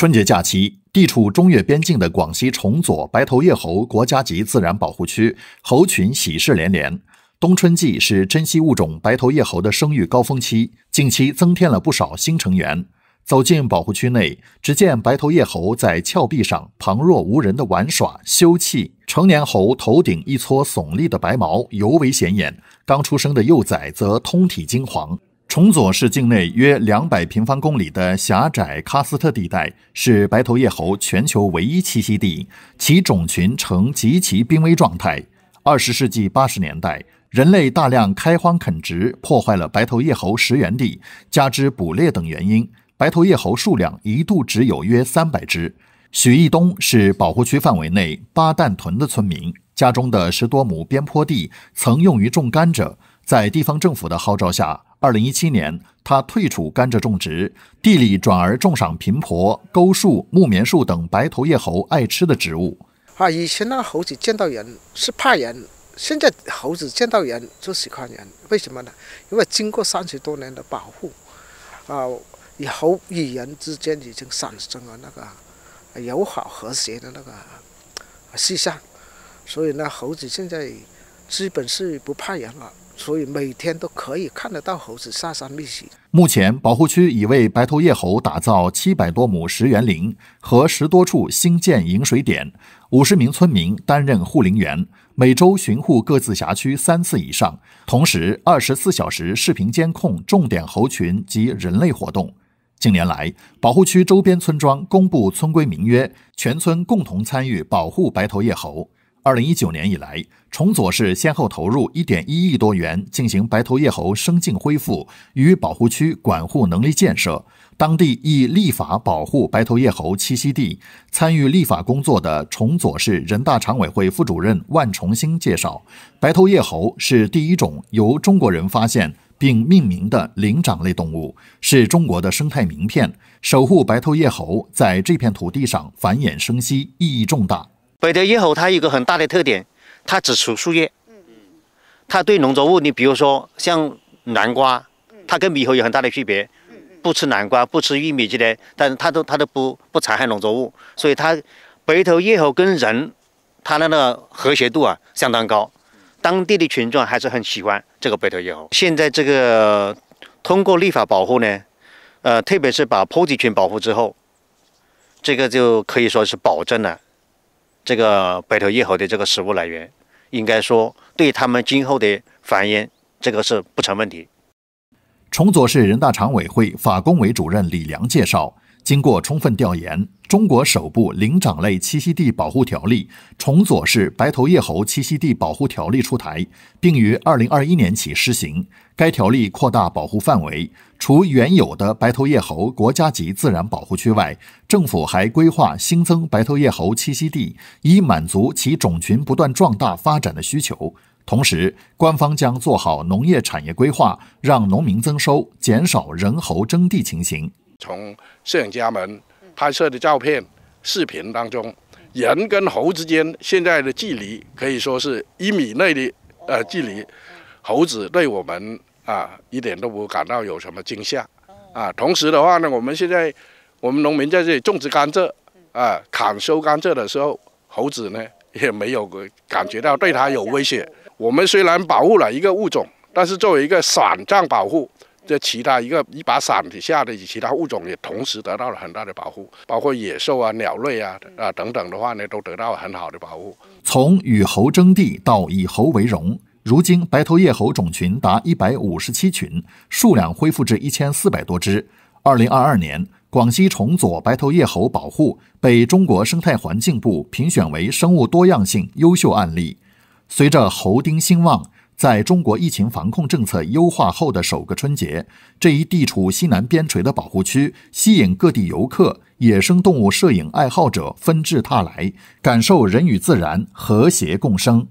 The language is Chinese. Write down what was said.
春节假期，地处中越边境的广西崇左白头叶猴国家级自然保护区，猴群喜事连连。冬春季是珍稀物种白头叶猴的生育高峰期，近期增添了不少新成员。走进保护区内，只见白头叶猴在峭壁上旁若无人地玩耍休憩，成年猴头顶一撮耸立的白毛尤为显眼，刚出生的幼崽则通体金黄。崇左市境内约两百平方公里的狭窄喀斯特地带是白头叶猴全球唯一栖息地，其种群呈极其濒危状态。二十世纪八十年代，人类大量开荒垦殖，破坏了白头叶猴食源地，加之捕猎等原因，白头叶猴数量一度只有约三百只。许义东是保护区范围内八蛋屯的村民，家中的十多亩边坡地曾用于种甘蔗。在地方政府的号召下，二零一七年，他退出甘蔗种植地里，转而种上苹婆、沟树、木棉树等白头叶猴爱吃的植物。啊，以前那猴子见到人是怕人，现在猴子见到人就喜欢人。为什么呢？因为经过三十多年的保护，啊，以猴与人之间已经产生了那个友好和谐的那个气象，所以呢，猴子现在基本是不怕人了。所以每天都可以看得到猴子下山觅食。目前保护区已为白头叶猴打造七百多亩石园林和十多处新建饮水点，五十名村民担任护林员，每周巡护各自辖区三次以上，同时二十四小时视频监控重点猴群及人类活动。近年来，保护区周边村庄公布村规民约，全村共同参与保护白头叶猴。二零一九年以来，崇左市先后投入一点一亿多元进行白头叶猴生境恢复与保护区管护能力建设。当地亦立法保护白头叶猴栖息地。参与立法工作的崇左市人大常委会副主任万崇兴介绍，白头叶猴是第一种由中国人发现并命名的灵长类动物，是中国的生态名片。守护白头叶猴在这片土地上繁衍生息意义重大。白头叶猴它有一个很大的特点，它只吃树叶。嗯嗯它对农作物，你比如说像南瓜，它跟猕猴有很大的区别，不吃南瓜，不吃玉米之类但它都它都不不残害农作物。所以它白头叶猴跟人，它的那个和谐度啊相当高，当地的群众还是很喜欢这个白头叶猴。现在这个通过立法保护呢，呃，特别是把坡地群保护之后，这个就可以说是保证了。这个白头叶猴的这个食物来源，应该说对他们今后的繁衍，这个是不成问题。崇左市人大常委会法工委主任李良介绍。经过充分调研，中国首部灵长类栖息地保护条例——《崇左市白头叶猴栖息地保护条例》出台，并于二零二一年起施行。该条例扩大保护范围，除原有的白头叶猴国家级自然保护区外，政府还规划新增白头叶猴栖息地，以满足其种群不断壮大发展的需求。同时，官方将做好农业产业规划，让农民增收，减少人猴争地情形。从摄影家们拍摄的照片、视频当中，人跟猴之间现在的距离可以说是一米内的呃距离，猴子对我们啊一点都不感到有什么惊吓啊。同时的话呢，我们现在我们农民在这里种植甘蔗啊，砍收甘蔗的时候，猴子呢也没有感觉到对它有威胁。我们虽然保护了一个物种，但是作为一个散障保护。这其他一个一把伞底下的其他物种也同时得到了很大的保护，包括野兽啊、鸟类啊啊等等的话呢，都得到了很好的保护。从与猴争地到以猴为荣，如今白头叶猴种群达一百五十七群，数量恢复至一千四百多只。二零二二年，广西崇左白头叶猴保护被中国生态环境部评选为生物多样性优秀案例。随着猴丁兴旺。在中国疫情防控政策优化后的首个春节，这一地处西南边陲的保护区吸引各地游客、野生动物摄影爱好者纷至沓来，感受人与自然和谐共生。